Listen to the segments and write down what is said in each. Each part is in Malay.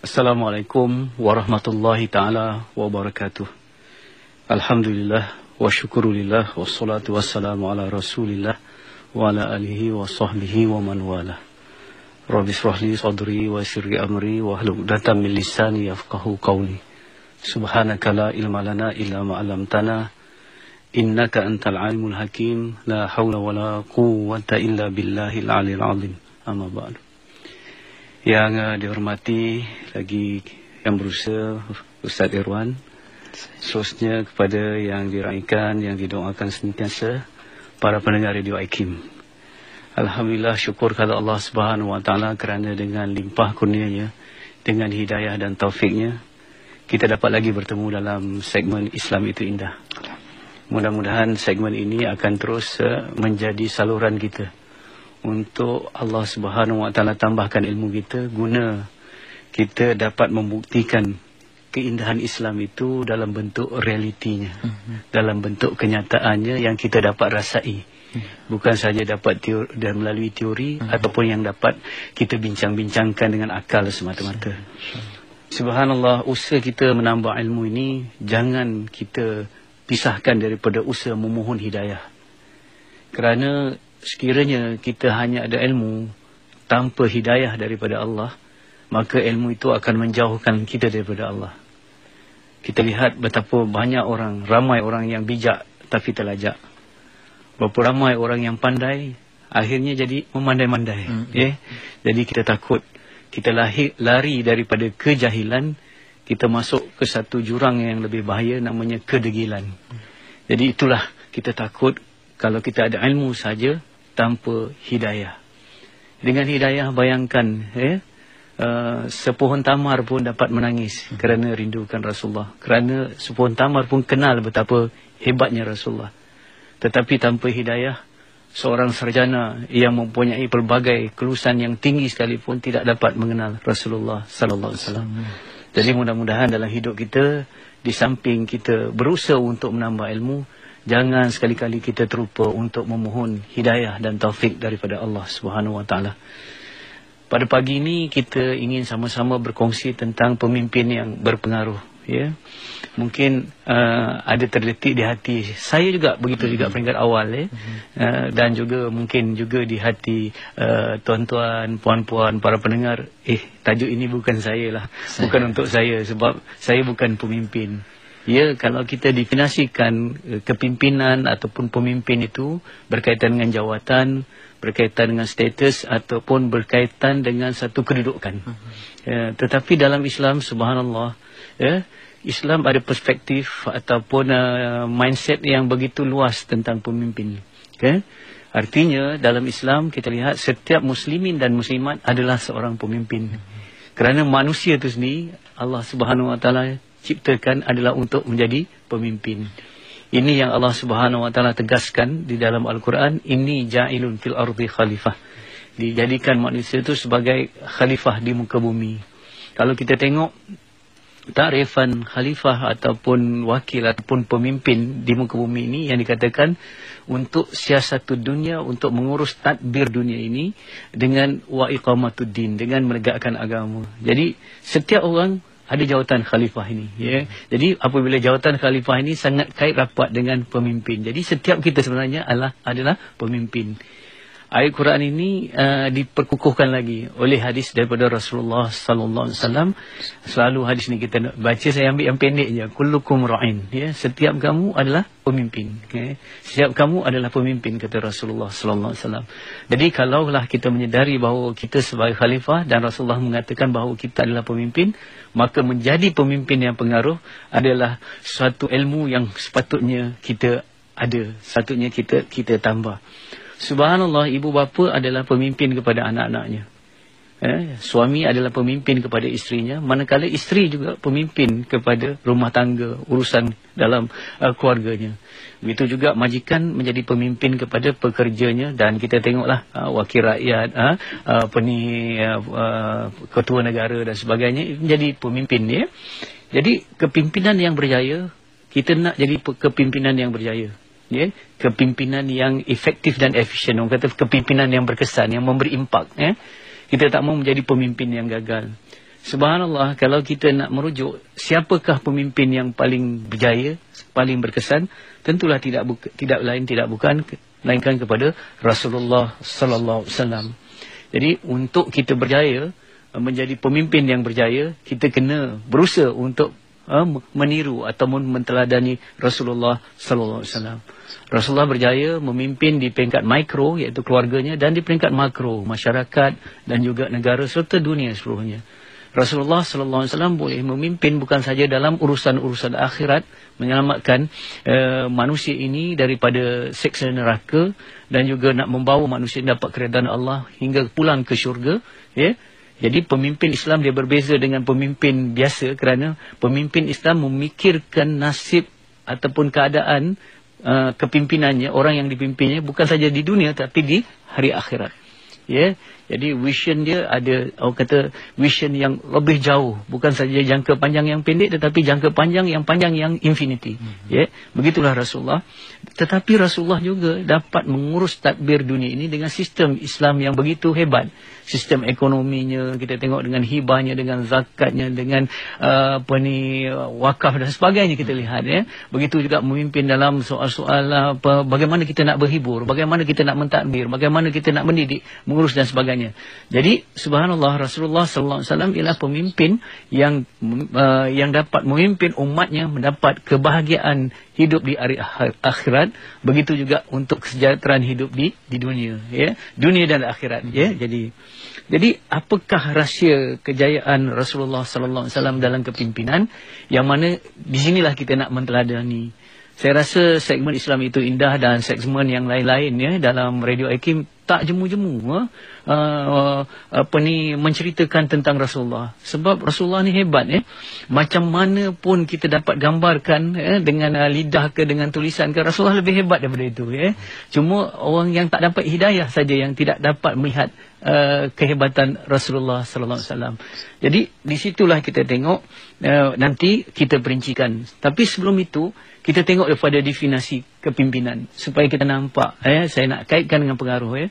Assalamualaikum warahmatullahi taala wabarakatuh. Alhamdulillah wa syukurulillah wassalatu wassalamu ala Rasulillah wa ala alihi wa sahbihi wa man wala. Rabbi israhli sadri wa yassirli amri wa hlul 'uqdatam min lisani yafqahu qawli. Subhanaka la ilma lana illa ma 'allamtana innaka antal alimul hakim la haula wala quwwata illa billahil aliyil azim. Amma ba'du. Yang uh, dihormati lagi yang berusaha Ustaz Irwan Selanjutnya kepada yang diraihkan, yang didoakan sentiasa Para pendengar Radio Aikim Alhamdulillah syukur kepada Allah Subhanahu Wa Taala kerana dengan limpah kurnianya Dengan hidayah dan taufiknya Kita dapat lagi bertemu dalam segmen Islam Itu Indah Mudah-mudahan segmen ini akan terus uh, menjadi saluran kita untuk Allah Subhanahu Wa Taala tambahkan ilmu kita guna kita dapat membuktikan keindahan Islam itu dalam bentuk realitinya mm -hmm. dalam bentuk kenyataannya yang kita dapat rasai mhm. bukan saja dapat teori, dan melalui teori mm -hmm. ataupun yang dapat kita bincang-bincangkan dengan akal semata-mata subhanallah usaha kita menambah ilmu ini jangan kita pisahkan daripada usaha memohon hidayah kerana sekiranya kita hanya ada ilmu tanpa hidayah daripada Allah, maka ilmu itu akan menjauhkan kita daripada Allah. Kita lihat betapa banyak orang, ramai orang yang bijak tapi telajak, Berapa ramai orang yang pandai, akhirnya jadi memandai-mandai. -hmm. eh? Jadi kita takut, kita lahir, lari daripada kejahilan, kita masuk ke satu jurang yang lebih bahaya namanya kedegilan. Jadi itulah kita takut kalau kita ada ilmu saja, tanpa hidayah. Dengan hidayah bayangkan ya, eh, uh, sepohon tamar pun dapat menangis hmm. kerana rindukan Rasulullah. Kerana sepohon tamar pun kenal betapa hebatnya Rasulullah. Tetapi tanpa hidayah, seorang sarjana yang mempunyai pelbagai kelulusan yang tinggi sekalipun tidak dapat mengenal Rasulullah Sallallahu Alaihi Wasallam. Hmm. Jadi mudah-mudahan dalam hidup kita, di samping kita berusaha untuk menambah ilmu, jangan sekali-kali kita terlupa untuk memohon hidayah dan taufik daripada Allah Subhanahu Wa Taala. Pada pagi ini kita ingin sama-sama berkongsi tentang pemimpin yang berpengaruh. Ya, mungkin uh, ada terletik di hati saya juga begitu juga hmm. peringkat awal ya. Hmm. uh, dan juga mungkin juga di hati uh, tuan-tuan, uh, puan-puan, para pendengar. Eh, tajuk ini bukan saya lah, bukan untuk saya sebab saya bukan pemimpin. Ya, kalau kita definasikan eh, kepimpinan ataupun pemimpin itu berkaitan dengan jawatan, berkaitan dengan status ataupun berkaitan dengan satu kedudukan. Ya, tetapi dalam Islam, subhanallah, ya, Islam ada perspektif ataupun uh, mindset yang begitu luas tentang pemimpin. Okay? Artinya dalam Islam kita lihat setiap muslimin dan muslimat adalah seorang pemimpin. Mhm. Kerana manusia itu sendiri, Allah subhanahu wa ta'ala ciptakan adalah untuk menjadi pemimpin. Ini yang Allah Subhanahu wa taala tegaskan di dalam Al-Quran, ini ja'ilun fil ardi khalifah. Dijadikan manusia itu sebagai khalifah di muka bumi. Kalau kita tengok takrifan khalifah ataupun wakil ataupun pemimpin di muka bumi ini yang dikatakan untuk siasatu dunia untuk mengurus tadbir dunia ini dengan wa iqamatuddin dengan menegakkan agama. Jadi setiap orang ada jawatan khalifah ini ya. Hmm. Jadi apabila jawatan khalifah ini sangat kait rapat dengan pemimpin. Jadi setiap kita sebenarnya adalah adalah pemimpin ayat Quran ini uh, diperkukuhkan lagi oleh hadis daripada Rasulullah sallallahu alaihi wasallam. Selalu hadis ni kita baca saya ambil yang pendek je. Kullukum ra'in ya. Setiap kamu adalah pemimpin. Okay. Ya, setiap kamu adalah pemimpin kata Rasulullah sallallahu alaihi wasallam. Jadi kalaulah kita menyedari bahawa kita sebagai khalifah dan Rasulullah mengatakan bahawa kita adalah pemimpin, maka menjadi pemimpin yang pengaruh adalah suatu ilmu yang sepatutnya kita ada, Satunya kita kita tambah. Subhanallah, ibu bapa adalah pemimpin kepada anak-anaknya. Eh, suami adalah pemimpin kepada istrinya, manakala istri juga pemimpin kepada rumah tangga, urusan dalam uh, keluarganya. Begitu juga majikan menjadi pemimpin kepada pekerjanya dan kita tengoklah uh, wakil rakyat, uh, eh, uh, peni, uh, uh, ketua negara dan sebagainya menjadi pemimpin. Ya. Jadi kepimpinan yang berjaya, kita nak jadi kepimpinan yang berjaya ya, kepimpinan yang efektif dan efisien. Orang kata kepimpinan yang berkesan, yang memberi impak. Ya. Kita tak mau menjadi pemimpin yang gagal. Subhanallah, kalau kita nak merujuk siapakah pemimpin yang paling berjaya, paling berkesan, tentulah tidak buka, tidak lain tidak bukan melainkan kepada Rasulullah sallallahu alaihi wasallam. Jadi untuk kita berjaya menjadi pemimpin yang berjaya, kita kena berusaha untuk Eh, meniru ataupun menteladani Rasulullah sallallahu alaihi wasallam. Rasulullah berjaya memimpin di peringkat mikro iaitu keluarganya dan di peringkat makro masyarakat dan juga negara serta dunia seluruhnya. Rasulullah sallallahu alaihi wasallam boleh memimpin bukan saja dalam urusan-urusan akhirat menyelamatkan uh, manusia ini daripada seksa neraka dan juga nak membawa manusia dapat keredaan Allah hingga pulang ke syurga ya yeah? Jadi pemimpin Islam dia berbeza dengan pemimpin biasa kerana pemimpin Islam memikirkan nasib ataupun keadaan uh, kepimpinannya, orang yang dipimpinnya bukan saja di dunia tapi di hari akhirat. Ya, jadi vision dia ada orang kata vision yang lebih jauh bukan saja jangka panjang yang pendek tetapi jangka panjang yang panjang yang infinity mm-hmm. ya yeah? begitulah Rasulullah tetapi Rasulullah juga dapat mengurus takbir dunia ini dengan sistem Islam yang begitu hebat sistem ekonominya kita tengok dengan hibahnya dengan zakatnya dengan uh, apa ni wakaf dan sebagainya kita lihat ya yeah? begitu juga memimpin dalam soal-soal apa bagaimana kita nak berhibur bagaimana kita nak mentakbir, bagaimana kita nak mendidik mengurus dan sebagainya kepadanya. Jadi subhanallah Rasulullah sallallahu alaihi wasallam ialah pemimpin yang uh, yang dapat memimpin umatnya mendapat kebahagiaan hidup di akhirat, begitu juga untuk kesejahteraan hidup di di dunia, ya. Dunia dan akhirat, ya. Hmm. Jadi jadi apakah rahsia kejayaan Rasulullah sallallahu alaihi wasallam dalam kepimpinan yang mana di sinilah kita nak menteladani saya rasa segmen Islam itu indah dan segmen yang lain-lain ya dalam Radio Akim tak jemu-jemu ha? uh, apa ni menceritakan tentang Rasulullah sebab Rasulullah ni hebat ya eh? macam mana pun kita dapat gambarkan eh, dengan uh, lidah ke dengan tulisan ke Rasulullah lebih hebat daripada itu ya eh? cuma orang yang tak dapat hidayah saja yang tidak dapat melihat uh, kehebatan Rasulullah sallallahu alaihi wasallam jadi di situlah kita tengok uh, nanti kita perincikan tapi sebelum itu kita tengok daripada definasi kepimpinan supaya kita nampak eh saya nak kaitkan dengan pengaruh ya. Eh.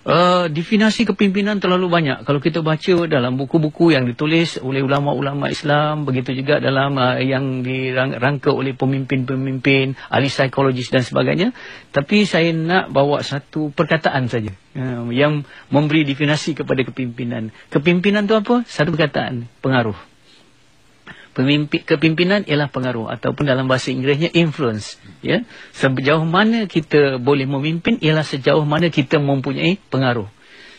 Uh, definasi kepimpinan terlalu banyak kalau kita baca dalam buku-buku yang ditulis oleh ulama-ulama Islam begitu juga dalam uh, yang dirangka oleh pemimpin-pemimpin ahli psikologis dan sebagainya tapi saya nak bawa satu perkataan saja uh, yang memberi definasi kepada kepimpinan kepimpinan itu apa? satu perkataan pengaruh pemimpin kepimpinan ialah pengaruh ataupun dalam bahasa Inggerisnya influence ya sejauh mana kita boleh memimpin ialah sejauh mana kita mempunyai pengaruh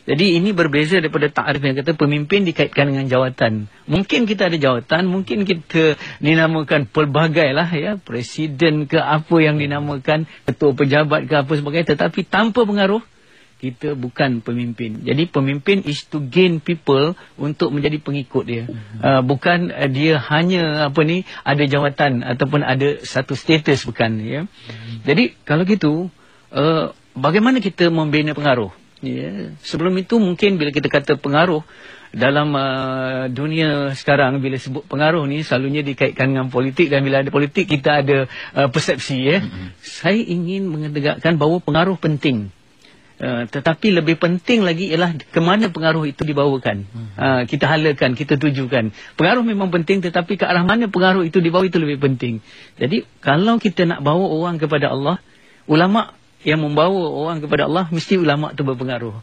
jadi ini berbeza daripada takrif yang kata pemimpin dikaitkan dengan jawatan. Mungkin kita ada jawatan, mungkin kita dinamakan pelbagai lah ya, presiden ke apa yang dinamakan, ketua pejabat ke apa sebagainya. Tetapi tanpa pengaruh, kita bukan pemimpin. Jadi pemimpin is to gain people untuk menjadi pengikut dia. Mhm. Uh, bukan uh, dia hanya apa ni ada jawatan ataupun ada satu status bukan ya. Mhm. Jadi kalau gitu uh, bagaimana kita membina pengaruh? Ya. Sebelum itu mungkin bila kita kata pengaruh dalam uh, dunia sekarang bila sebut pengaruh ni selalunya dikaitkan dengan politik dan bila ada politik kita ada uh, persepsi ya. Mhm. Saya ingin menegakkan bahawa pengaruh penting. Eh, tetapi lebih penting lagi ialah ke mana pengaruh itu dibawakan. Uh, kita halakan, kita tujukan. Pengaruh memang penting tetapi ke arah mana pengaruh itu dibawa itu lebih penting. Jadi kalau kita nak bawa orang kepada Allah, ulama' yang membawa orang kepada Allah, mesti ulama' itu berpengaruh.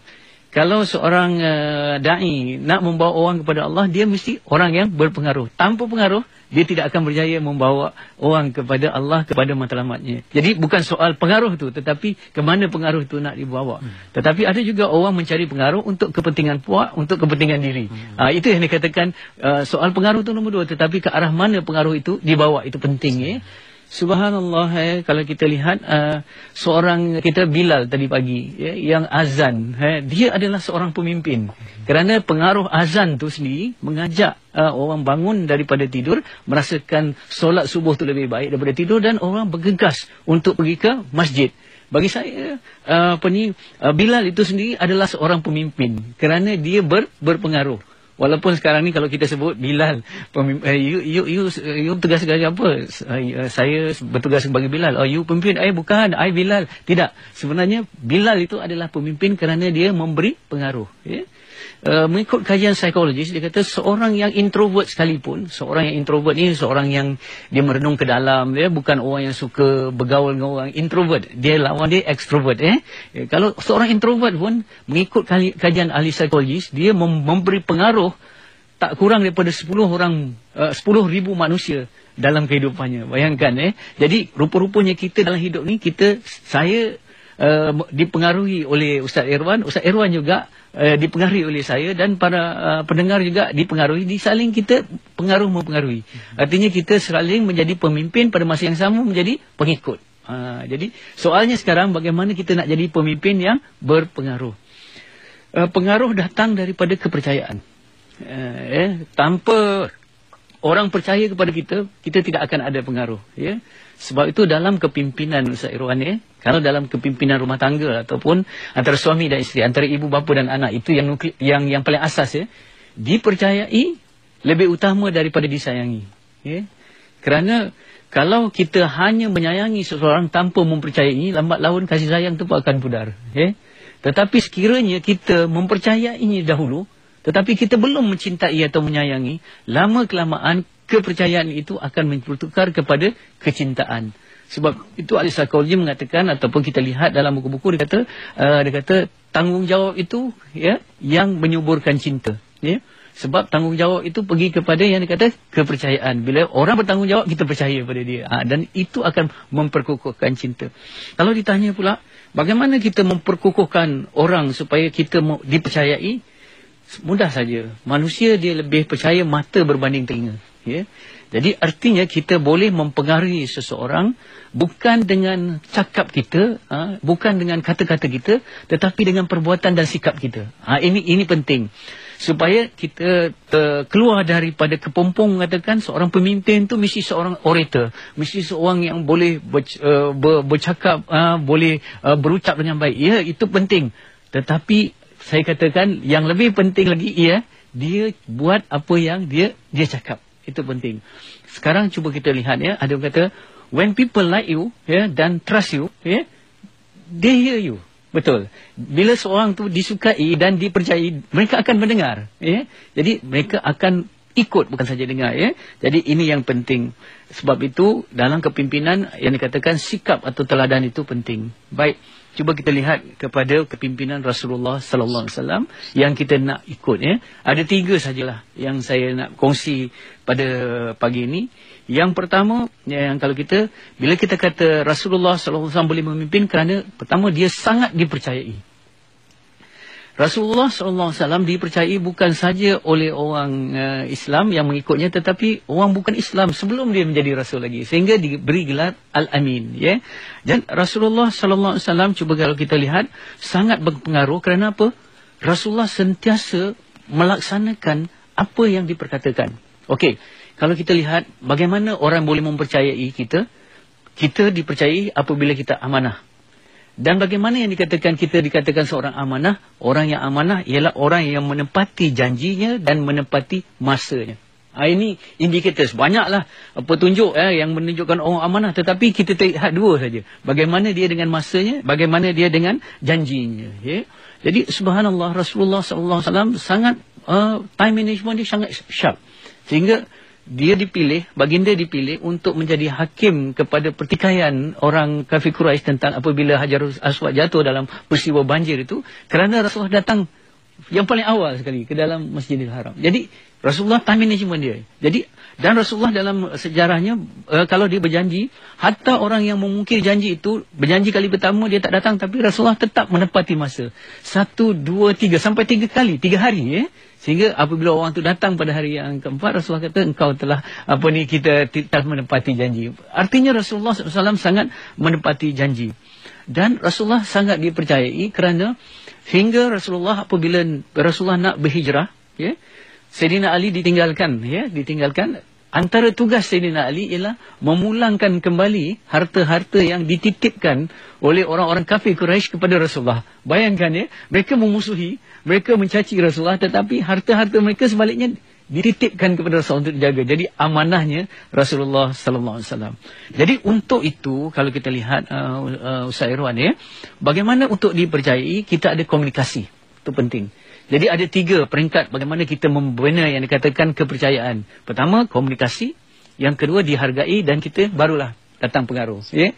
Kalau seorang uh, da'i nak membawa orang kepada Allah, dia mesti orang yang berpengaruh. Tanpa pengaruh, dia tidak akan berjaya membawa orang kepada Allah, kepada matlamatnya. Jadi bukan soal pengaruh tu, tetapi ke mana pengaruh tu nak dibawa. Hmm. Tetapi ada juga orang mencari pengaruh untuk kepentingan puak, untuk kepentingan diri. Hmm. Uh, itu yang dikatakan uh, soal pengaruh tu nombor dua. Tetapi ke arah mana pengaruh itu dibawa, itu penting. Eh. Subhanallah eh, kalau kita lihat uh, seorang kita Bilal tadi pagi eh, yang azan eh, dia adalah seorang pemimpin kerana pengaruh azan tu sendiri mengajak uh, orang bangun daripada tidur merasakan solat subuh tu lebih baik daripada tidur dan orang bergegas untuk pergi ke masjid bagi saya eh, apa ni Bilal itu sendiri adalah seorang pemimpin kerana dia ber, berpengaruh Walaupun sekarang ni kalau kita sebut Bilal pemimpin, uh, you, you, you, you tegas sebagai apa? Eh, eh, saya bertugas sebagai Bilal Oh you pemimpin I bukan I Bilal Tidak Sebenarnya Bilal itu adalah pemimpin kerana dia memberi pengaruh yeah? Eh, mengikut kajian psikologis dia kata seorang yang introvert sekalipun seorang yang introvert ni seorang yang dia merenung ke dalam dia bukan orang yang suka bergaul dengan orang introvert dia lawan dia extrovert eh, eh kalau seorang introvert pun mengikut kajian ahli psikologis dia mem memberi pengaruh tak kurang daripada 10 orang eh, uh, 10 ribu manusia dalam kehidupannya bayangkan eh jadi rupa-rupanya kita dalam hidup ni kita saya uh, dipengaruhi oleh Ustaz Irwan Ustaz Irwan juga uh, dipengaruhi oleh saya dan para uh, pendengar juga dipengaruhi di saling kita pengaruh mempengaruhi. Artinya kita saling menjadi pemimpin pada masa yang sama menjadi pengikut. Uh, jadi soalnya sekarang bagaimana kita nak jadi pemimpin yang berpengaruh. Uh, pengaruh datang daripada kepercayaan. Uh, eh, tanpa orang percaya kepada kita, kita tidak akan ada pengaruh. Yeah? Sebab itu dalam kepimpinan Ustaz Irwan ya, kalau dalam kepimpinan rumah tangga ataupun antara suami dan isteri, antara ibu bapa dan anak, itu yang yang yang paling asas ya. Dipercayai lebih utama daripada disayangi. Ya. Kerana kalau kita hanya menyayangi seseorang tanpa mempercayai, lambat laun kasih sayang itu akan pudar. Ya. Tetapi sekiranya kita mempercayainya dahulu, tetapi kita belum mencintai atau menyayangi, lama-kelamaan kepercayaan itu akan bertukar kepada kecintaan. Sebab itu ahli psikologi mengatakan ataupun kita lihat dalam buku-buku dia kata uh, dia kata tanggungjawab itu ya yang menyuburkan cinta ya. Sebab tanggungjawab itu pergi kepada yang dikata kepercayaan. Bila orang bertanggungjawab kita percaya pada dia ha, dan itu akan memperkukuhkan cinta. Kalau ditanya pula bagaimana kita memperkukuhkan orang supaya kita dipercayai? Mudah saja. Manusia dia lebih percaya mata berbanding telinga ya. Jadi artinya kita boleh mempengaruhi seseorang bukan dengan cakap kita, ha, bukan dengan kata-kata kita, tetapi dengan perbuatan dan sikap kita. Ha, ini ini penting. Supaya kita eh, keluar daripada kepompong katakan seorang pemimpin tu mesti seorang orator. Mesti seorang yang boleh ber, eh, ber, bercakap, ha, boleh eh, berucap dengan baik. Ya, itu penting. Tetapi saya katakan yang lebih penting lagi ialah ya, dia buat apa yang dia dia cakap. Itu penting. Sekarang cuba kita lihat ya, ada yang kata when people like you ya dan trust you ya, they hear you. Betul. Bila seorang tu disukai dan dipercayai, mereka akan mendengar ya. Jadi mereka akan ikut bukan saja dengar ya. Jadi ini yang penting. Sebab itu dalam kepimpinan yang dikatakan sikap atau teladan itu penting. Baik cuba kita lihat kepada kepimpinan Rasulullah sallallahu alaihi wasallam yang kita nak ikut ya. Ada tiga sajalah yang saya nak kongsi pada pagi ini. Yang pertama ya, yang kalau kita bila kita kata Rasulullah sallallahu alaihi wasallam boleh memimpin kerana pertama dia sangat dipercayai. Rasulullah sallallahu alaihi wasallam dipercayai bukan saja oleh orang uh, Islam yang mengikutnya tetapi orang bukan Islam sebelum dia menjadi rasul lagi sehingga diberi gelar al-Amin ya. Yeah? Dan Rasulullah sallallahu alaihi wasallam cuba kalau kita lihat sangat berpengaruh kerana apa? Rasulullah sentiasa melaksanakan apa yang diperkatakan. Okey, kalau kita lihat bagaimana orang boleh mempercayai kita? Kita dipercayai apabila kita amanah. Dan bagaimana yang dikatakan kita dikatakan seorang amanah? Orang yang amanah ialah orang yang menepati janjinya dan menepati masanya. Ha, ini indikator sebanyaklah eh, petunjuk eh, yang menunjukkan orang amanah. Tetapi kita lihat dua saja. Bagaimana dia dengan masanya, bagaimana dia dengan janjinya. Ya? Jadi subhanallah Rasulullah SAW sangat uh, time management dia sangat sharp. Sehingga dia dipilih, baginda dipilih untuk menjadi hakim kepada pertikaian orang kafir Quraisy tentang apabila Hajar Aswad jatuh dalam peristiwa banjir itu kerana Rasulullah datang yang paling awal sekali ke dalam Masjidil Haram. Jadi Rasulullah time management dia. Jadi dan Rasulullah dalam sejarahnya uh, kalau dia berjanji, hatta orang yang memungkir janji itu berjanji kali pertama dia tak datang tapi Rasulullah tetap menepati masa. Satu, dua, tiga sampai tiga kali, tiga hari ya. Eh? sehingga apabila orang tu datang pada hari yang keempat Rasulullah kata engkau telah apa ni kita telah menepati janji artinya Rasulullah SAW sangat menepati janji dan Rasulullah sangat dipercayai kerana hingga Rasulullah apabila Rasulullah nak berhijrah ya Sayyidina Ali ditinggalkan ya ditinggalkan antara tugas Sayyidina Ali ialah memulangkan kembali harta-harta yang dititipkan oleh orang-orang kafir Quraisy kepada Rasulullah. Bayangkan ya, mereka memusuhi, mereka mencaci Rasulullah tetapi harta-harta mereka sebaliknya dititipkan kepada Rasulullah untuk dijaga. Jadi amanahnya Rasulullah sallallahu alaihi wasallam. Jadi untuk itu kalau kita lihat uh, uh, Ustaz ya, bagaimana untuk dipercayai kita ada komunikasi. Itu penting. Jadi ada tiga peringkat bagaimana kita membina yang dikatakan kepercayaan. Pertama, komunikasi. Yang kedua, dihargai dan kita barulah datang pengaruh. Ya?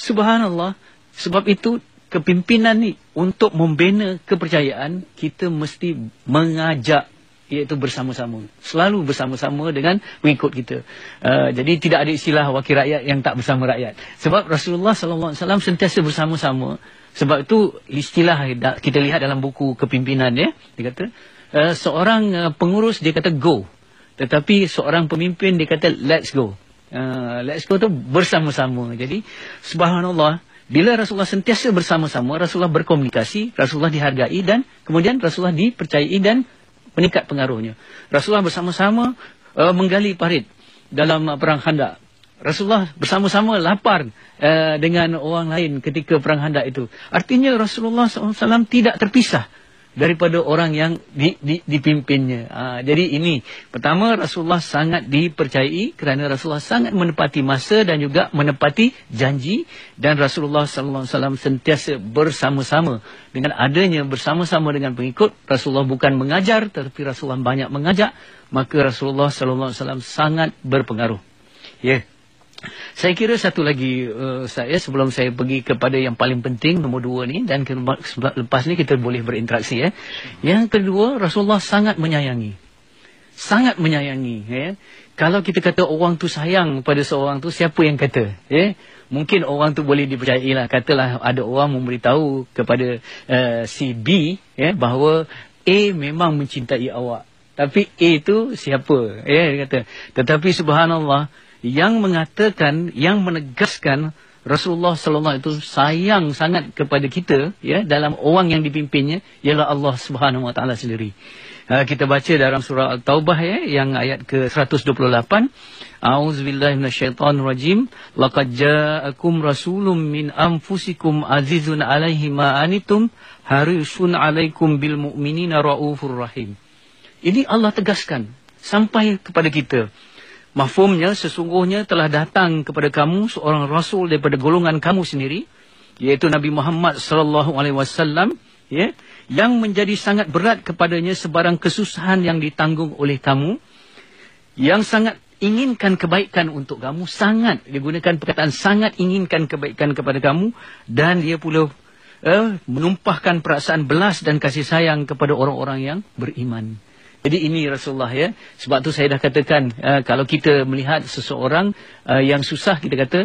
Subhanallah, sebab itu kepimpinan ni untuk membina kepercayaan, kita mesti mengajak iaitu bersama-sama. Selalu bersama-sama dengan mengikut kita. Uh, jadi tidak ada istilah wakil rakyat yang tak bersama rakyat. Sebab Rasulullah sallallahu alaihi wasallam sentiasa bersama-sama. Sebab itu istilah kita lihat dalam buku kepimpinan ya, dia kata uh, seorang uh, pengurus dia kata go. Tetapi seorang pemimpin dia kata let's go. Uh, let's go tu bersama-sama. Jadi subhanallah bila Rasulullah sentiasa bersama-sama, Rasulullah berkomunikasi, Rasulullah dihargai dan kemudian Rasulullah dipercayai dan meningkat pengaruhnya. Rasulullah bersama-sama uh, menggali parit dalam uh, perang Khandaq. Rasulullah bersama-sama lapar uh, dengan orang lain ketika perang Khandaq itu. Artinya Rasulullah SAW tidak terpisah daripada orang yang di, di, dipimpinnya. Ha, jadi ini, pertama Rasulullah sangat dipercayai kerana Rasulullah sangat menepati masa dan juga menepati janji dan Rasulullah sallallahu alaihi wasallam sentiasa bersama-sama dengan adanya bersama-sama dengan pengikut, Rasulullah bukan mengajar tetapi Rasulullah banyak mengajak, maka Rasulullah sallallahu alaihi wasallam sangat berpengaruh. Ya. Yeah. Saya kira satu lagi uh, eh, saya sebelum saya pergi kepada yang paling penting nombor dua ni dan ke lepas ni kita boleh berinteraksi ya. Eh. Yang kedua Rasulullah sangat menyayangi. Sangat menyayangi Eh. Kalau kita kata orang tu sayang pada seorang tu siapa yang kata Eh? Mungkin orang tu boleh dipercayailah katalah ada orang memberitahu kepada uh, si B ya eh, bahawa A memang mencintai awak. Tapi A itu siapa ya dia kata. Tetapi subhanallah yang mengatakan yang menegaskan Rasulullah sallallahu itu sayang sangat kepada kita ya dalam orang yang dipimpinnya ialah Allah Subhanahu wa taala sendiri. Ha, kita baca dalam surah Taubah ya yang ayat ke 128 auzubillahi rajim, laqad ja'akum rasulun min anfusikum azizun 'alaihi ma anitum harisun 'alaikum bil mu'minina raufur rahim. Ini Allah tegaskan sampai kepada kita. Mahfumnya sesungguhnya telah datang kepada kamu seorang rasul daripada golongan kamu sendiri yaitu Nabi Muhammad sallallahu alaihi wasallam ya yang menjadi sangat berat kepadanya sebarang kesusahan yang ditanggung oleh kamu yang sangat inginkan kebaikan untuk kamu sangat digunakan perkataan sangat inginkan kebaikan kepada kamu dan dia pula uh, menumpahkan perasaan belas dan kasih sayang kepada orang-orang yang beriman jadi ini Rasulullah ya. Sebab tu saya dah katakan uh, kalau kita melihat seseorang uh, yang susah kita kata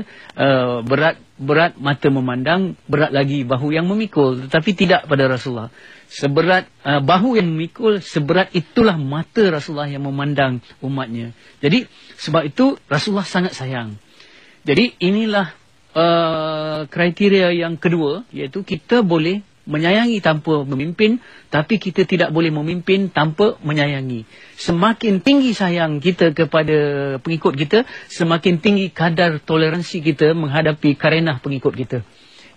berat-berat eh, uh, mata memandang, berat lagi bahu yang memikul tetapi tidak pada Rasulullah. Seberat uh, bahu yang memikul, seberat itulah mata Rasulullah yang memandang umatnya. Jadi sebab itu Rasulullah sangat sayang. Jadi inilah uh, kriteria yang kedua iaitu kita boleh menyayangi tanpa memimpin tapi kita tidak boleh memimpin tanpa menyayangi semakin tinggi sayang kita kepada pengikut kita semakin tinggi kadar toleransi kita menghadapi karenah pengikut kita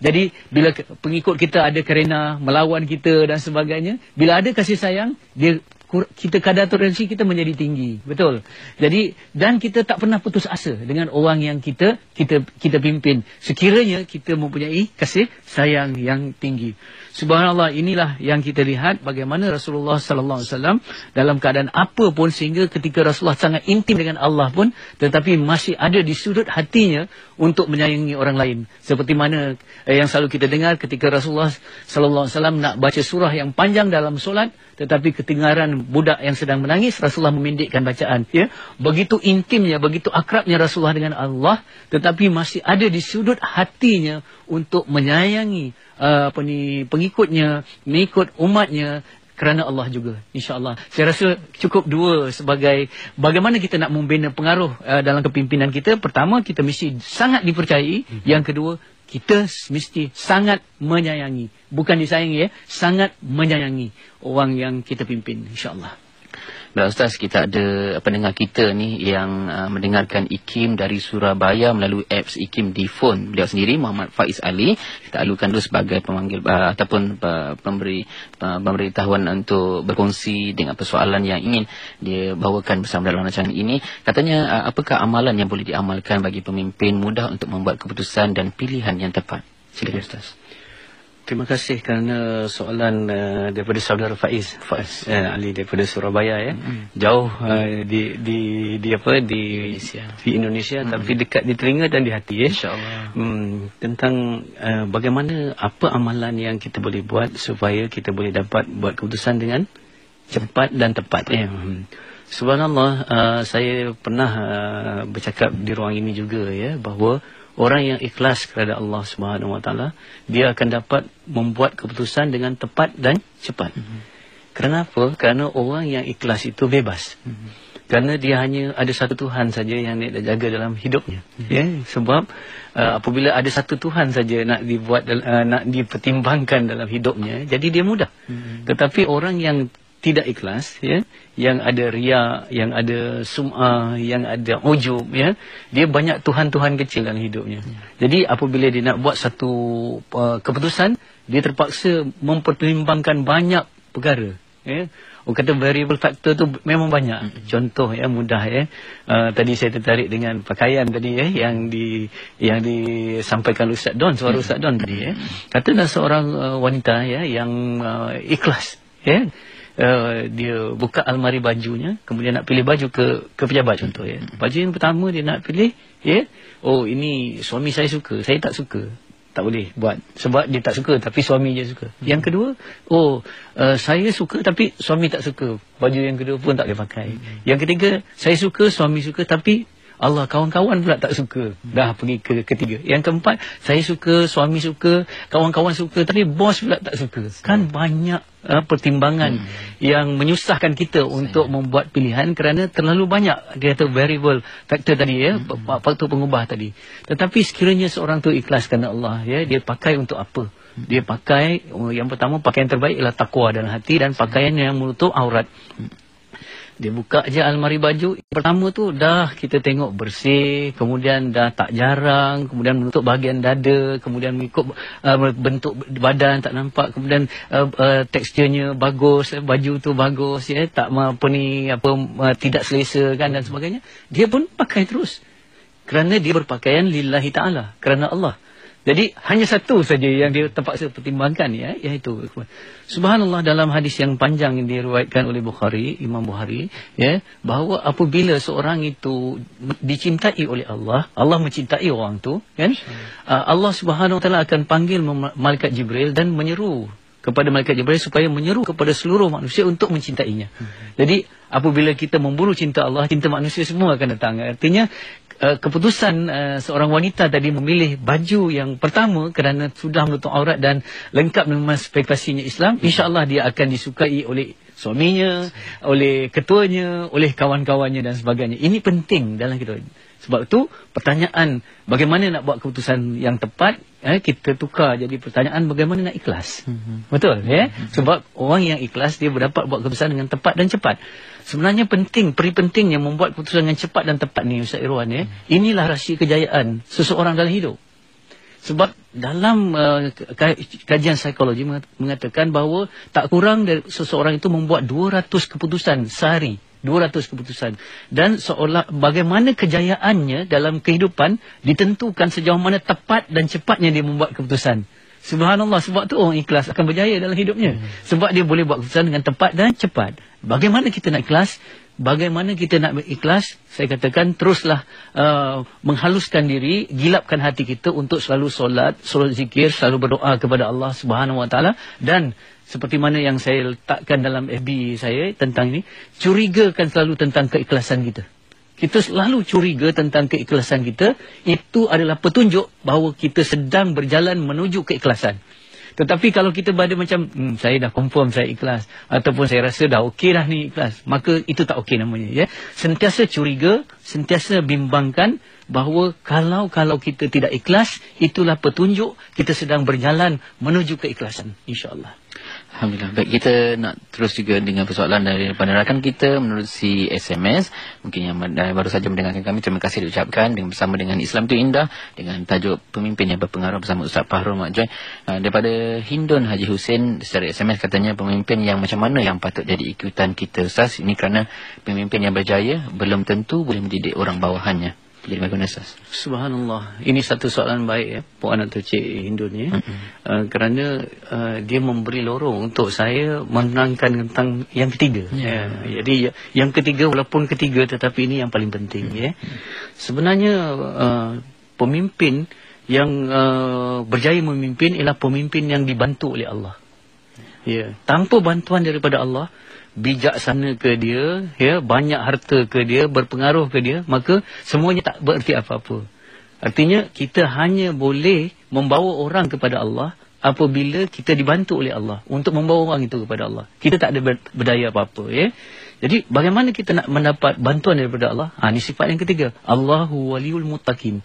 jadi bila pengikut kita ada karenah melawan kita dan sebagainya bila ada kasih sayang dia kita kadar toleransi kita menjadi tinggi betul jadi dan kita tak pernah putus asa dengan orang yang kita kita kita pimpin sekiranya kita mempunyai kasih sayang yang tinggi subhanallah inilah yang kita lihat bagaimana Rasulullah sallallahu alaihi wasallam dalam keadaan apa pun sehingga ketika Rasulullah sangat intim dengan Allah pun tetapi masih ada di sudut hatinya untuk menyayangi orang lain seperti mana eh, yang selalu kita dengar ketika Rasulullah sallallahu alaihi wasallam nak baca surah yang panjang dalam solat tetapi ketengaran budak yang sedang menangis Rasulullah memindikkan bacaan ya begitu intimnya begitu akrabnya Rasulullah dengan Allah tetapi masih ada di sudut hatinya untuk menyayangi uh, ni pengikutnya mengikut umatnya kerana Allah juga insyaallah saya rasa cukup dua sebagai bagaimana kita nak membina pengaruh uh, dalam kepimpinan kita pertama kita mesti sangat dipercayai mhm. yang kedua kita mesti sangat menyayangi bukan disayangi ya sangat menyayangi orang yang kita pimpin insyaallah Baik Ustaz, kita ada pendengar kita ni yang uh, mendengarkan IKIM dari Surabaya melalui apps IKIM di phone beliau sendiri, Muhammad Faiz Ali. Kita alukan dulu sebagai pemanggil uh, ataupun uh, pemberi uh, pemberitahuan untuk berkongsi dengan persoalan yang ingin dia bawakan bersama dalam rancangan ini. Katanya, uh, apakah amalan yang boleh diamalkan bagi pemimpin mudah untuk membuat keputusan dan pilihan yang tepat? Silakan Ustaz. Ya. Terima kasih kerana soalan uh, daripada saudara Faiz Faiz uh, Ali daripada Surabaya ya. Mm-hmm. Jauh uh, di di di apa di Indonesia. Di Indonesia mm-hmm. tapi dekat di telinga dan di hati ya. Insya-Allah. Hmm, tentang uh, bagaimana apa amalan yang kita boleh buat supaya kita boleh dapat buat keputusan dengan cepat dan tepat ya. Mm-hmm. Subhanallah uh, saya pernah uh, bercakap di ruang ini juga ya bahawa Orang yang ikhlas kepada Allah Subhanahu Wataala, dia akan dapat membuat keputusan dengan tepat dan cepat. Mm -hmm. Kenapa? Karena orang yang ikhlas itu bebas. Mm -hmm. Karena dia hanya ada satu Tuhan saja yang dia jaga dalam hidupnya. Mm -hmm. yeah. Sebab uh, apabila ada satu Tuhan saja nak dibuat uh, nak dipertimbangkan dalam hidupnya, jadi dia mudah. Mm -hmm. Tetapi orang yang tidak ikhlas ya yang ada ria yang ada sumah yang ada ujub ya dia banyak tuhan-tuhan kecil dalam hidupnya ya. jadi apabila dia nak buat satu uh, keputusan dia terpaksa mempertimbangkan banyak perkara ya Orang kata variable factor tu memang banyak. Mm -hmm. Contoh ya mudah ya. Uh, tadi saya tertarik dengan pakaian tadi ya yang di yang disampaikan Ustaz Don, suara ya. Ustaz Don tadi ya. Kata dah seorang uh, wanita ya yang uh, ikhlas ya uh, dia buka almari bajunya kemudian nak pilih baju ke ke pejabat contoh ya hmm. baju yang pertama dia nak pilih ya oh ini suami saya suka saya tak suka tak boleh buat sebab dia tak suka tapi suami dia suka hmm. yang kedua oh uh, saya suka tapi suami tak suka baju yang kedua pun tak boleh pakai hmm. yang ketiga saya suka suami suka tapi Allah kawan-kawan pula tak suka hmm. dah pergi ke ketiga yang keempat saya suka suami suka kawan-kawan suka tapi bos pula tak suka hmm. kan banyak uh, pertimbangan hmm. yang menyusahkan kita saya. untuk membuat pilihan kerana terlalu banyak dia kata variable factor tadi ya hmm. faktor pengubah tadi tetapi sekiranya seorang tu ikhlas kerana Allah ya dia pakai untuk apa dia pakai oh, yang pertama pakaian terbaik ialah takwa dalam hati dan pakaian yang menutup aurat dia buka je almari baju. Pertama tu dah kita tengok bersih, kemudian dah tak jarang, kemudian menutup bahagian dada, kemudian mengikut uh, bentuk badan tak nampak, kemudian uh, uh, teksturnya bagus, baju tu bagus ya, tak apa ni apa uh, tidak selesa kan dan sebagainya. Dia pun pakai terus. Kerana dia berpakaian lillahi taala, kerana Allah. Jadi hanya satu saja yang dia terpaksa pertimbangkan ya iaitu subhanallah dalam hadis yang panjang yang diriwayatkan oleh Bukhari Imam Bukhari ya bahawa apabila seorang itu dicintai oleh Allah Allah mencintai orang tu kan ah, Allah Subhanahu taala akan panggil malaikat Jibril dan menyeru kepada malaikat Jibril supaya menyeru kepada seluruh manusia untuk mencintainya. Jadi apabila kita memburu cinta Allah, cinta manusia semua akan datang. Artinya eh, keputusan eh, seorang wanita tadi memilih baju yang pertama kerana sudah menutup aurat dan lengkap dengan spesifikasinya Islam, insya-Allah dia akan disukai oleh suaminya, oleh ketuanya, oleh kawan-kawannya dan sebagainya. Ini penting dalam kita. Sebab itu pertanyaan bagaimana nak buat keputusan yang tepat eh, kita tukar jadi pertanyaan bagaimana nak ikhlas. Hmm. Betul, ya? Eh? Sebab orang yang ikhlas dia berdapat buat keputusan dengan tepat dan cepat. Sebenarnya penting, peri penting yang membuat keputusan dengan cepat dan tepat ni Ustaz Irwan ya. Eh? Inilah rahsia kejayaan seseorang dalam hidup. Sebab dalam uh, kajian psikologi mengatakan bahawa tak kurang seseorang itu membuat 200 keputusan sehari. 200 keputusan dan seolah bagaimana kejayaannya dalam kehidupan ditentukan sejauh mana tepat dan cepatnya dia membuat keputusan subhanallah sebab tu orang ikhlas akan berjaya dalam hidupnya hmm. sebab dia boleh buat keputusan dengan tepat dan cepat bagaimana kita nak ikhlas bagaimana kita nak berikhlas saya katakan teruslah uh, menghaluskan diri gilapkan hati kita untuk selalu solat solat zikir selalu berdoa kepada Allah subhanahu wa ta'ala dan seperti mana yang saya letakkan dalam FB saya tentang ini curiga kan selalu tentang keikhlasan kita kita selalu curiga tentang keikhlasan kita itu adalah petunjuk bahawa kita sedang berjalan menuju keikhlasan tetapi kalau kita berada macam hmm, saya dah confirm saya ikhlas ataupun saya rasa dah okey dah ni ikhlas maka itu tak okey namanya ya sentiasa curiga sentiasa bimbangkan bahawa kalau kalau kita tidak ikhlas itulah petunjuk kita sedang berjalan menuju keikhlasan insyaallah Alhamdulillah. Baik, kita nak terus juga dengan persoalan dari rakan kita menurut si SMS. Mungkin yang eh, baru saja mendengarkan kami, terima kasih diucapkan dengan, bersama dengan Islam itu Indah dengan tajuk pemimpin yang berpengaruh bersama Ustaz Fahrul Mak Joy. Eh, daripada Hindun Haji Hussein secara SMS katanya pemimpin yang macam mana yang patut jadi ikutan kita Ustaz. Ini kerana pemimpin yang berjaya belum tentu boleh mendidik orang bawahannya. Jadi bagaimana Ustaz? Subhanallah. Ini satu soalan baik ya Puan atau Cik Hindun ni. Ya. Mm -hmm. uh, kerana uh, dia memberi lorong untuk saya menangkan tentang yang ketiga. Yeah. Ya. Yeah. Jadi yang ketiga walaupun ketiga tetapi ini yang paling penting. Mm -hmm. ya. Sebenarnya uh, pemimpin yang uh, berjaya memimpin ialah pemimpin yang dibantu oleh Allah. Ya, yeah. tanpa bantuan daripada Allah, bijaksana ke dia, ya, banyak harta ke dia, berpengaruh ke dia, maka semuanya tak bererti apa-apa. Artinya kita hanya boleh membawa orang kepada Allah apabila kita dibantu oleh Allah untuk membawa orang itu kepada Allah. Kita tak ada berdaya apa-apa, ya. Jadi bagaimana kita nak mendapat bantuan daripada Allah? Ah ha, ni sifat yang ketiga. Allahu waliul muttaqin.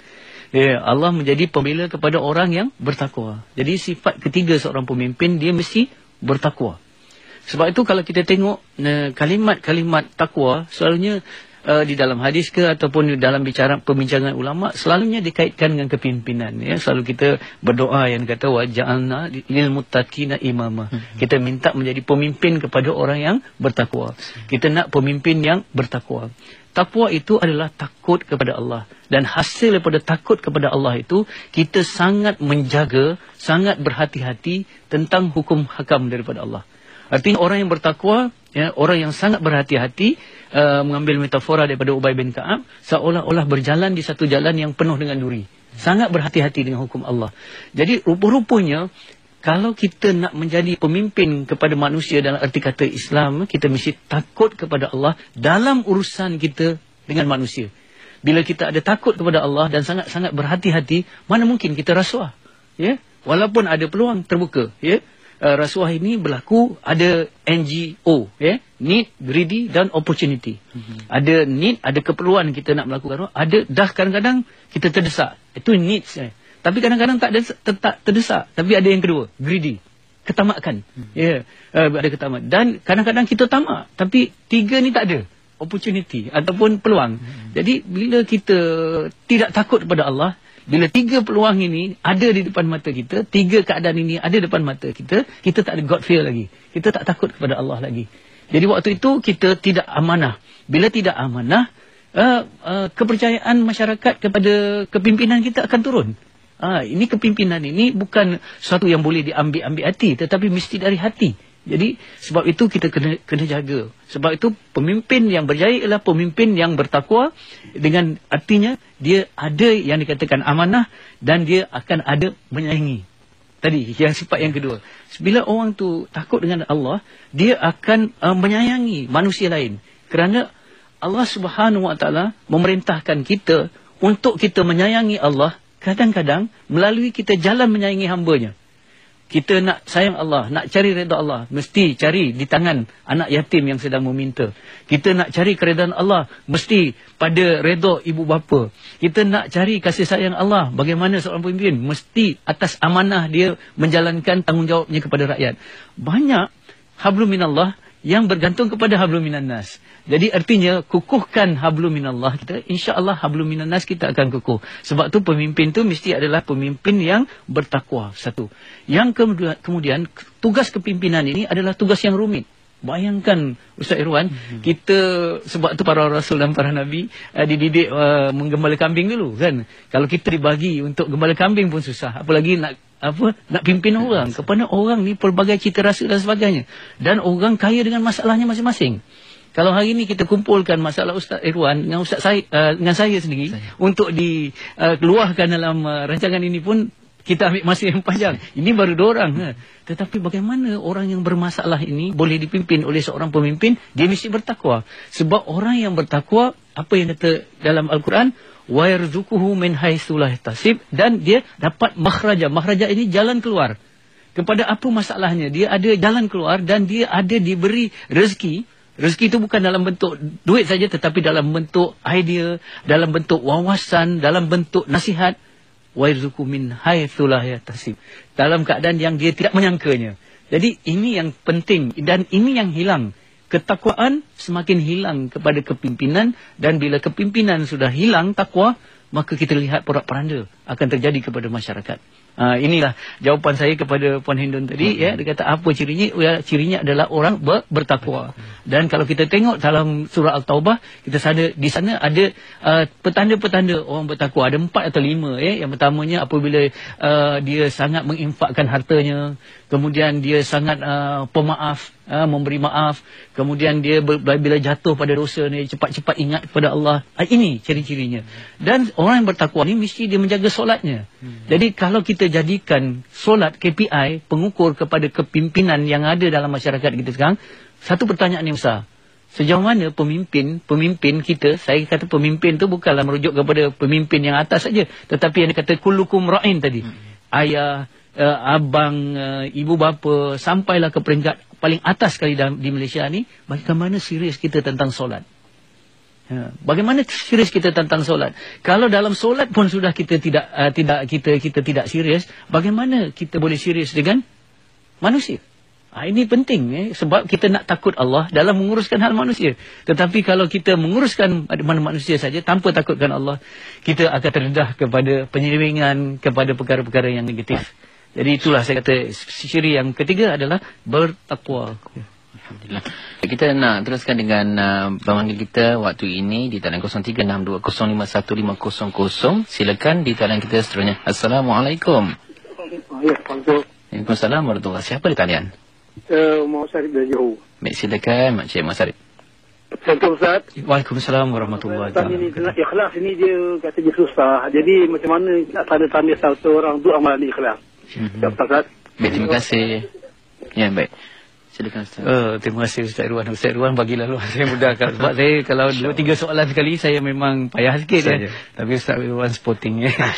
Ya, Allah menjadi pembela kepada orang yang bertakwa. Jadi sifat ketiga seorang pemimpin dia mesti bertakwa. Sebab itu kalau kita tengok eh, kalimat-kalimat uh, takwa selalunya uh, di dalam hadis ke ataupun di dalam bicara pembincangan ulama selalunya dikaitkan dengan kepimpinan ya. Selalu kita berdoa yang kata waj'alna lil muttaqina imama. Hmm. Kita minta menjadi pemimpin kepada orang yang bertakwa. Kita nak pemimpin yang bertakwa. Takwa itu adalah takut kepada Allah dan hasil daripada takut kepada Allah itu kita sangat menjaga, sangat berhati-hati tentang hukum hakam daripada Allah. Artinya orang yang bertakwa, ya, orang yang sangat berhati-hati uh, mengambil metafora daripada Ubay bin Kaab seolah-olah berjalan di satu jalan yang penuh dengan duri. Sangat berhati-hati dengan hukum Allah. Jadi rupa-rupanya kalau kita nak menjadi pemimpin kepada manusia dalam arti kata Islam, kita mesti takut kepada Allah dalam urusan kita dengan manusia. Bila kita ada takut kepada Allah dan sangat-sangat berhati-hati, mana mungkin kita rasuah. Ya? Walaupun ada peluang terbuka. Ya? Eh, rasuah ini berlaku ada NGO yeah? need greedy dan opportunity mm -hmm. ada need ada keperluan kita nak melakukan ada dah kadang-kadang kita terdesak itu needs eh. tapi kadang-kadang tak, tak terdesak tapi ada yang kedua greedy ketamakan mm -hmm. yeah? Ya, uh, ada ketamak dan kadang-kadang kita tamak tapi tiga ni tak ada opportunity ataupun peluang mm -hmm. jadi bila kita tidak takut kepada Allah bila tiga peluang ini ada di depan mata kita, tiga keadaan ini ada di depan mata kita, kita tak ada God fear lagi. Kita tak takut kepada Allah lagi. Jadi waktu itu kita tidak amanah. Bila tidak amanah, uh, uh, kepercayaan masyarakat kepada kepimpinan kita akan turun. Uh, ini kepimpinan ini bukan sesuatu yang boleh diambil-ambil hati, tetapi mesti dari hati. Jadi sebab itu kita kena kena jaga. Sebab itu pemimpin yang berjaya ialah pemimpin yang bertakwa dengan artinya dia ada yang dikatakan amanah dan dia akan ada menyayangi. Tadi yang sifat yang kedua. Bila orang tu takut dengan Allah, dia akan uh, menyayangi manusia lain. Kerana Allah Subhanahu Wa Taala memerintahkan kita untuk kita menyayangi Allah kadang-kadang melalui kita jalan menyayangi hamba-Nya kita nak sayang Allah, nak cari reda Allah, mesti cari di tangan anak yatim yang sedang meminta. Kita nak cari keredaan Allah, mesti pada reda ibu bapa. Kita nak cari kasih sayang Allah, bagaimana seorang pemimpin? Mesti atas amanah dia menjalankan tanggungjawabnya kepada rakyat. Banyak, hablu minallah, yang bergantung kepada hablum minannas. Jadi artinya kukuhkan hablum minallah kita, insya-Allah hablum minannas kita akan kukuh. Sebab tu pemimpin tu mesti adalah pemimpin yang bertakwa satu. Yang kemudian tugas kepimpinan ini adalah tugas yang rumit. Bayangkan Ustaz Irwan, hmm. kita sebab tu para rasul dan para nabi uh, dididik uh, menggembala kambing dulu kan. Kalau kita dibagi untuk gembala kambing pun susah, apalagi nak apa nak pimpin orang. Kepada orang ni pelbagai cita rasa dan sebagainya. Dan orang kaya dengan masalahnya masing-masing. Kalau hari ini kita kumpulkan masalah Ustaz Irwan dengan Ustaz saya uh, eh, dengan saya sendiri saya. untuk dikeluarkan uh, dalam uh, rancangan ini pun kita ambil masa yang panjang. Ini baru dua orang. Ha. Tetapi bagaimana orang yang bermasalah ini boleh dipimpin oleh seorang pemimpin, dia mesti bertakwa. Sebab orang yang bertakwa, apa yang kata dalam Al-Quran, وَيَرْزُكُهُ مِنْ هَيْسُ لَهِتَسِبْ Dan dia dapat makhraja. Makhraja ini jalan keluar. Kepada apa masalahnya? Dia ada jalan keluar dan dia ada diberi rezeki. Rezeki itu bukan dalam bentuk duit saja tetapi dalam bentuk idea, dalam bentuk wawasan, dalam bentuk nasihat wairzuku min ya yatasib dalam keadaan yang dia tidak menyangkanya jadi ini yang penting dan ini yang hilang ketakwaan semakin hilang kepada kepimpinan dan bila kepimpinan sudah hilang takwa maka kita lihat porak-poranda akan terjadi kepada masyarakat Uh, inilah jawapan saya kepada Puan Hendon tadi. Okay. Hmm. Ya, dia kata apa cirinya? Ya, cirinya adalah orang ber bertakwa. Okay. Dan kalau kita tengok dalam surah Al-Taubah, kita sana di sana ada uh, petanda-petanda uh, orang bertakwa. Ada empat atau lima. Ya. Yang pertamanya apabila uh, dia sangat menginfakkan hartanya, kemudian dia sangat uh, pemaaf uh, memberi maaf kemudian dia bila jatuh pada dosa ni cepat-cepat ingat kepada Allah uh, ini ciri-cirinya dan orang yang bertakwa ni mesti dia menjaga solatnya hmm. jadi kalau kita jadikan solat KPI pengukur kepada kepimpinan yang ada dalam masyarakat kita sekarang satu pertanyaan yang usah Sejauh mana pemimpin, pemimpin kita, saya kata pemimpin tu bukanlah merujuk kepada pemimpin yang atas saja, tetapi yang dikatakan kulukum ra'in tadi. Hmm. Ayah, uh, abang, uh, ibu bapa, sampailah ke peringkat paling atas sekali dalam, di Malaysia ni, bagaimana serius kita tentang solat? Ha, bagaimana serius kita tentang solat? Kalau dalam solat pun sudah kita tidak uh, tidak kita kita tidak serius, bagaimana kita boleh serius dengan manusia? Ha, ini penting eh, sebab kita nak takut Allah dalam menguruskan hal manusia. Tetapi kalau kita menguruskan mana manusia saja tanpa takutkan Allah, kita akan terdedah kepada penyelewengan, kepada perkara-perkara yang negatif. Jadi itulah saya kata syiri yang ketiga adalah bertakwa. Alhamdulillah. Kita nak teruskan dengan uh, pemanggil kita waktu ini di talian 0362051500. Silakan di talian kita seterusnya. Assalamualaikum. Waalaikumsalam. Assalamualaikum warahmatullahi Siapa di talian? Umar eh, Sarif dari Johor. Mak silakan Mak Cik Umar Sarif. Assalamualaikum Ustaz. Waalaikumsalam warahmatullahi wabarakatuh. Ikhlas ini dia kata dia susah. Jadi macam mana nak tanda-tanda orang tu amalan ikhlas? Mhm. Baik, terima kasih. Ya, baik. Silakan Ustaz. Uh, terima kasih Ustaz Ruan. Ustaz Ruan bagi luar saya mudahkan. Sebab saya kalau dua tiga soalan sekali saya memang payah sikit. Ya. Tapi Ustaz Ruan supporting. Ya.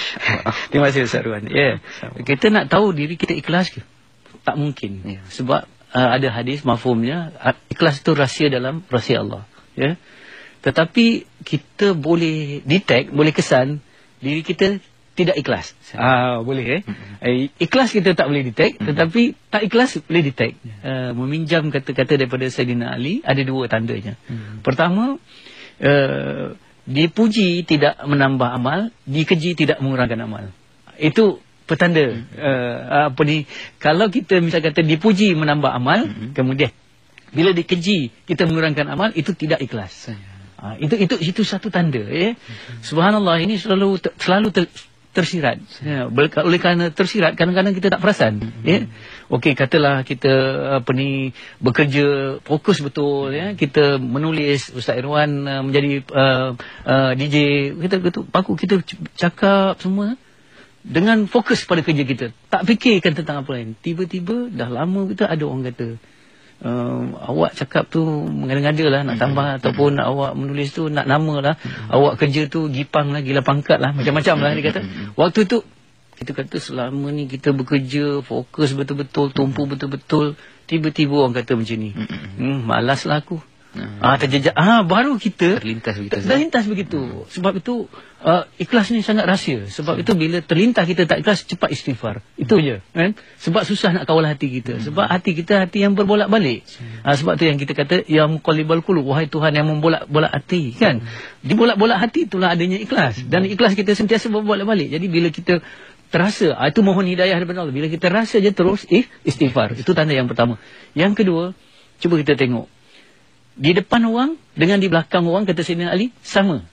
terima kasih Ustaz Ruan. Ya. Yeah. Kita nak tahu diri kita ikhlas ke? Tak mungkin. Yeah. Sebab uh, ada hadis mafhumnya. Ikhlas itu rahsia dalam rahsia Allah. Ya. Yeah. Tetapi kita boleh detect, boleh kesan diri kita tidak ikhlas. Uh, boleh eh? eh. Ikhlas kita tak boleh detect. Tetapi tak ikhlas boleh detect. Uh, meminjam kata-kata daripada Sayyidina Ali. Ada dua tandanya. Pertama. Uh, dipuji tidak menambah amal. Dikeji tidak mengurangkan amal. Itu petanda. Uh, apa ni? Kalau kita misalnya kata dipuji menambah amal. Kemudian. Bila dikeji kita mengurangkan amal. Itu tidak ikhlas. Ha, itu itu itu satu tanda ya. Subhanallah ini selalu selalu ter, tersirat. Ya, oleh kerana tersirat, kadang-kadang kita tak perasan. Ya? Okey, katalah kita apa ni, bekerja fokus betul. Ya? Kita menulis, Ustaz Irwan uh, menjadi uh, eh, uh, eh, DJ. Kita betul, paku kita cakap semua dengan fokus pada kerja kita. Tak fikirkan tentang apa lain. Tiba-tiba dah lama kita ada orang kata, um, awak cakap tu mengada-ngada lah nak tambah mm -hmm. ataupun mm -hmm. awak menulis tu nak nama lah mm -hmm. awak kerja tu gipang lah gila pangkat lah macam-macam lah dia kata mhm. waktu tu kita kata selama ni kita bekerja fokus betul-betul tumpu betul-betul tiba-tiba orang kata macam ni mm -hmm. hmm, malas lah aku Hmm. Ah, ah terjejak ah baru kita terlintas begitu. Terlintas begitu. Hmm. Sebab itu uh, ikhlas ni sangat rahsia. Sebab hmm. itu bila terlintas kita tak ikhlas cepat istighfar. Itu hmm. je. Hmm. Kan? Sebab susah nak kawal hati kita. Hmm. Sebab hati kita hati yang berbolak-balik. Hmm. Ah sebab tu yang kita kata ya muqallibal qulub wahai Tuhan yang membolak-bolak hati kan. Hmm. Di bolak-bolak hati itulah adanya ikhlas hmm. dan ikhlas kita sentiasa berbolak-balik. Jadi bila kita terasa ah, itu mohon hidayah daripada Allah. Bila kita rasa je terus eh, istighfar. Itu tanda yang pertama. Yang kedua, cuba kita tengok di depan orang dengan di belakang orang kata Sayyidina Ali sama.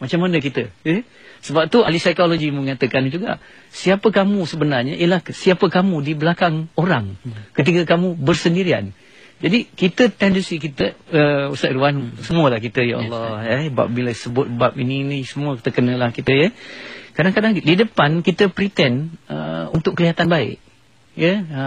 Macam mana kita? Eh? Sebab tu ahli psikologi mengatakan juga, siapa kamu sebenarnya ialah siapa kamu di belakang orang ketika kamu bersendirian. Jadi kita tendensi kita uh, Ustaz Irwan hmm. lah kita ya Allah eh bab bila sebut bab ini ini semua kita kenalah kita ya. Kadang-kadang di depan kita pretend uh, untuk kelihatan baik ya ha.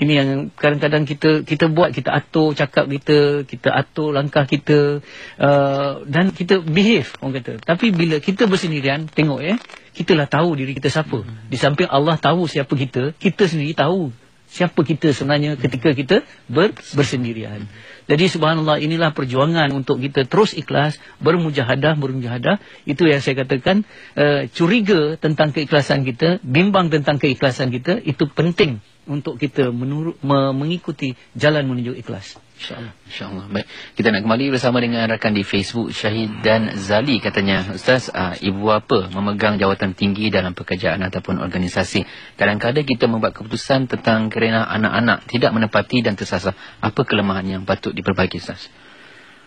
ini yang kadang-kadang kita kita buat kita atur cakap kita kita atur langkah kita uh, dan kita behave orang kata tapi bila kita bersendirian tengok ya kita lah tahu diri kita siapa hmm. di samping Allah tahu siapa kita kita sendiri tahu siapa kita sebenarnya ketika kita ber, bersendirian. Jadi subhanallah inilah perjuangan untuk kita terus ikhlas, bermujahadah, bermujahadah. Itu yang saya katakan uh, curiga tentang keikhlasan kita, bimbang tentang keikhlasan kita itu penting untuk kita menurut, me mengikuti jalan menuju ikhlas. InsyaAllah. InsyaAllah. Baik. Kita nak kembali bersama dengan rakan di Facebook, Syahid dan Zali katanya. Ustaz, uh, ibu apa memegang jawatan tinggi dalam pekerjaan ataupun organisasi? Kadang-kadang kita membuat keputusan tentang kerana anak-anak tidak menepati dan tersasar. Apa kelemahan yang patut diperbaiki, Ustaz?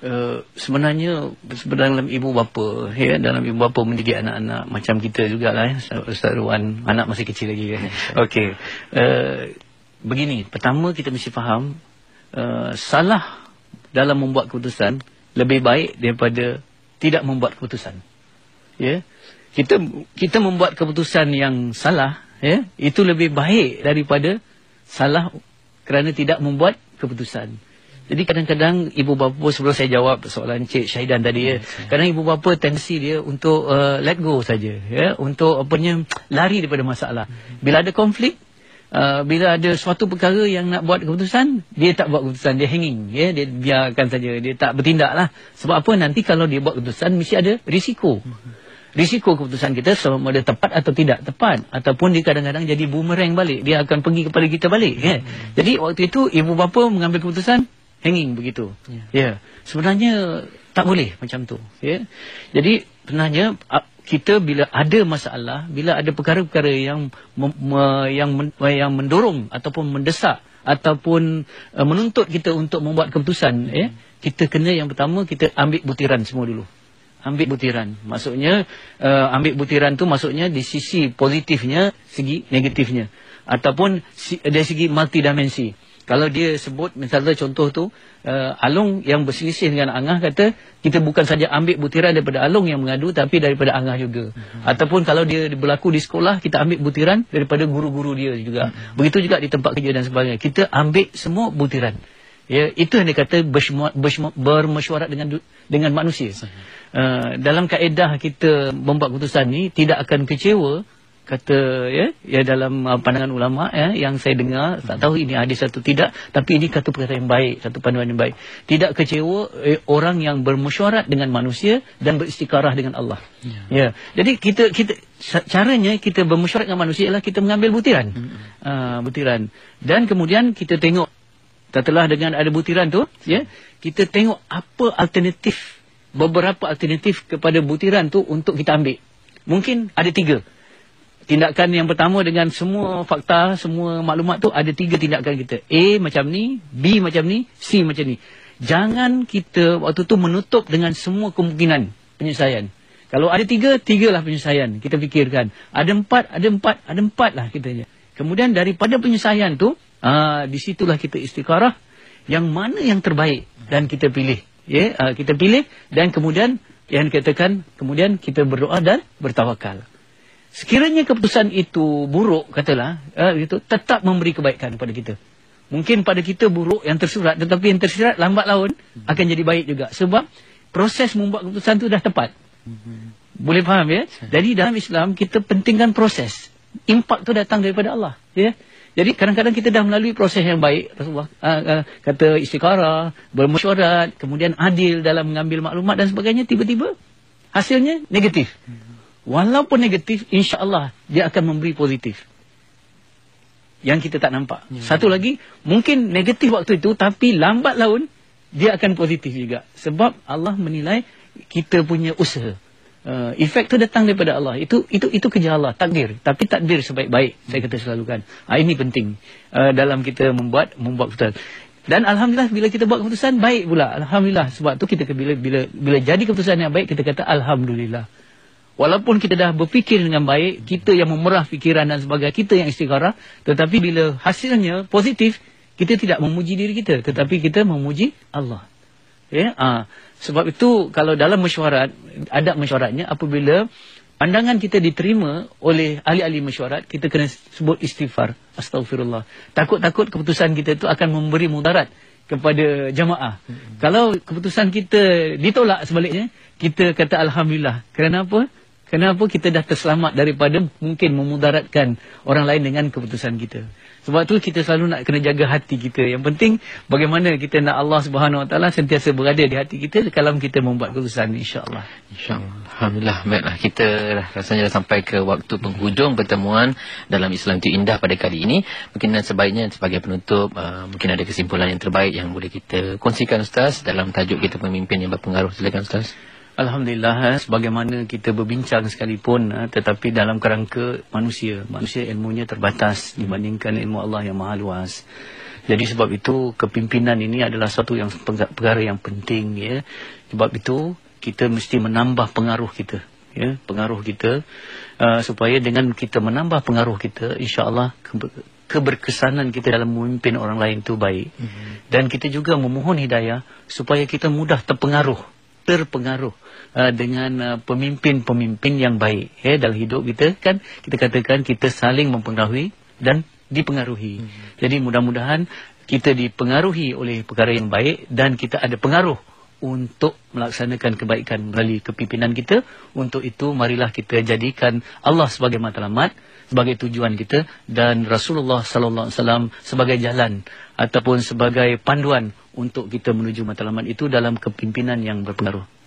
Eh, sebenarnya sebenarnya dalam ibu bapa ya dalam ibu bapa mendidik anak-anak macam kita jugalah ya Ustaz Ruan anak masih kecil lagi kan. Okey. Uh, begini, pertama kita mesti faham uh, salah dalam membuat keputusan lebih baik daripada tidak membuat keputusan. Ya. Yeah? Kita kita membuat keputusan yang salah ya yeah? itu lebih baik daripada salah kerana tidak membuat keputusan. Jadi kadang-kadang ibu bapa sebelum saya jawab soalan Cik Syahidan tadi ya. Hmm, kadang ibu bapa tendensi dia untuk uh, let go saja ya, untuk apanya lari daripada masalah. Hmm. Bila ada konflik Uh, bila ada suatu perkara yang nak buat keputusan dia tak buat keputusan dia hanging ya dia biarkan saja dia tak bertindak lah sebab apa nanti kalau dia buat keputusan mesti ada risiko hmm. risiko keputusan kita sama ada tepat atau tidak tepat ataupun dia kadang-kadang jadi boomerang balik dia akan pergi kepada kita balik ya. jadi waktu itu ibu bapa mengambil keputusan hanging begitu. Ya. Yeah. Yeah. Sebenarnya tak boleh macam tu. Yeah. Jadi sebenarnya kita bila ada masalah, bila ada perkara-perkara yang yang yang mendorong ataupun mendesak ataupun uh, menuntut kita untuk membuat keputusan, ya, yeah, hmm. kita kena yang pertama kita ambil butiran semua dulu. Ambil butiran. Maksudnya uh, ambil butiran tu maksudnya di sisi positifnya, segi negatifnya ataupun si, dari segi multidimensi kalau dia sebut misalnya contoh tu uh, Along yang berselisih dengan Angah kata kita bukan saja ambil butiran daripada alung yang mengadu tapi daripada Angah juga mm -hmm. ataupun kalau dia berlaku di sekolah kita ambil butiran daripada guru-guru dia juga mm -hmm. begitu juga di tempat kerja dan sebagainya kita ambil semua butiran ya itu yang dia kata bermesyuarat dengan dengan manusia uh, dalam kaedah kita membuat keputusan ni tidak akan kecewa uh, kata ya ya dalam uh, pandangan ulama ya yang saya dengar tak tahu ini hadis satu tidak tapi ini kata perkataan yang baik satu panduan yang baik tidak kecewa eh, orang yang bermusyarat dengan manusia dan beristikharah dengan Allah ya. ya jadi kita kita caranya kita bermusyarat dengan manusia ialah kita mengambil butiran hmm. uh, butiran dan kemudian kita tengok setelah dengan ada butiran tu ya kita tengok apa alternatif beberapa alternatif kepada butiran tu untuk kita ambil mungkin ada tiga tindakan yang pertama dengan semua fakta, semua maklumat tu ada tiga tindakan kita. A macam ni, B macam ni, C macam ni. Jangan kita waktu tu menutup dengan semua kemungkinan penyelesaian. Kalau ada tiga, tiga lah penyelesaian. Kita fikirkan. Ada empat, ada empat, ada empat lah kita. Kemudian daripada penyelesaian tu, aa, ah, disitulah kita istiqarah yang mana yang terbaik dan kita pilih. Ya, yeah, kita pilih dan kemudian yang dikatakan kemudian kita berdoa dan bertawakal sekiranya keputusan itu buruk katalah uh, eh, itu tetap memberi kebaikan pada kita mungkin pada kita buruk yang tersurat tetapi yang tersurat lambat laun hmm. akan jadi baik juga sebab proses membuat keputusan itu dah tepat hmm. boleh faham ya jadi dalam Islam kita pentingkan proses impak tu datang daripada Allah ya jadi kadang-kadang kita dah melalui proses yang baik Rasulullah uh, uh, kata istikharah bermesyuarat kemudian adil dalam mengambil maklumat dan sebagainya tiba-tiba hasilnya negatif hmm walaupun negatif insya Allah dia akan memberi positif yang kita tak nampak ya. satu lagi mungkin negatif waktu itu tapi lambat laun dia akan positif juga sebab Allah menilai kita punya usaha Uh, efek tu datang daripada Allah itu itu itu kerja Allah takdir tapi takdir sebaik-baik saya kata selalu kan ha, ah, ini penting uh, dalam kita membuat membuat keputusan dan alhamdulillah bila kita buat keputusan baik pula alhamdulillah sebab tu kita bila bila bila jadi keputusan yang baik kita kata alhamdulillah Walaupun kita dah berfikir dengan baik, kita yang memerah fikiran dan sebagainya, kita yang istiqarah, tetapi bila hasilnya positif, kita tidak memuji diri kita, tetapi kita memuji Allah. Ya, yeah? ha. sebab itu kalau dalam mesyuarat, ada mesyuaratnya apabila pandangan kita diterima oleh ahli-ahli mesyuarat, kita kena sebut istighfar, astagfirullah. Takut-takut keputusan kita itu akan memberi mudarat kepada jamaah. Hmm. Kalau keputusan kita ditolak sebaliknya, kita kata alhamdulillah. Kenapa? apa? Kenapa kita dah terselamat daripada mungkin memudaratkan orang lain dengan keputusan kita? Sebab tu kita selalu nak kena jaga hati kita. Yang penting bagaimana kita nak Allah Subhanahu Wa Taala sentiasa berada di hati kita dalam kita membuat keputusan insya-Allah. Insya-Allah. Alhamdulillah baiklah kita dah rasanya dah sampai ke waktu penghujung pertemuan dalam Islam itu indah pada kali ini. Mungkin sebaiknya sebagai penutup uh, mungkin ada kesimpulan yang terbaik yang boleh kita kongsikan ustaz dalam tajuk kita pemimpin yang berpengaruh silakan ustaz. Alhamdulillah eh, sebagaimana kita berbincang sekalipun eh, tetapi dalam kerangka manusia manusia ilmunya terbatas dibandingkan ilmu Allah yang maha luas. Jadi sebab itu kepimpinan ini adalah satu yang perkara yang penting ya. Sebab itu kita mesti menambah pengaruh kita ya, pengaruh kita uh, supaya dengan kita menambah pengaruh kita insya-Allah keberkesanan kita dalam memimpin orang lain itu baik. Mm -hmm. Dan kita juga memohon hidayah supaya kita mudah terpengaruh terpengaruh uh, dengan uh, pemimpin-pemimpin uh, yang baik ya yeah, dalam hidup kita kan kita katakan kita saling mempengaruhi dan dipengaruhi. Hmm. Jadi mudah-mudahan kita dipengaruhi oleh perkara yang baik dan kita ada pengaruh untuk melaksanakan kebaikan melalui kepimpinan kita. Untuk itu marilah kita jadikan Allah sebagai matlamat, sebagai tujuan kita dan Rasulullah sallallahu alaihi wasallam sebagai jalan ataupun sebagai panduan untuk kita menuju matlamat itu dalam kepimpinan yang berpengaruh.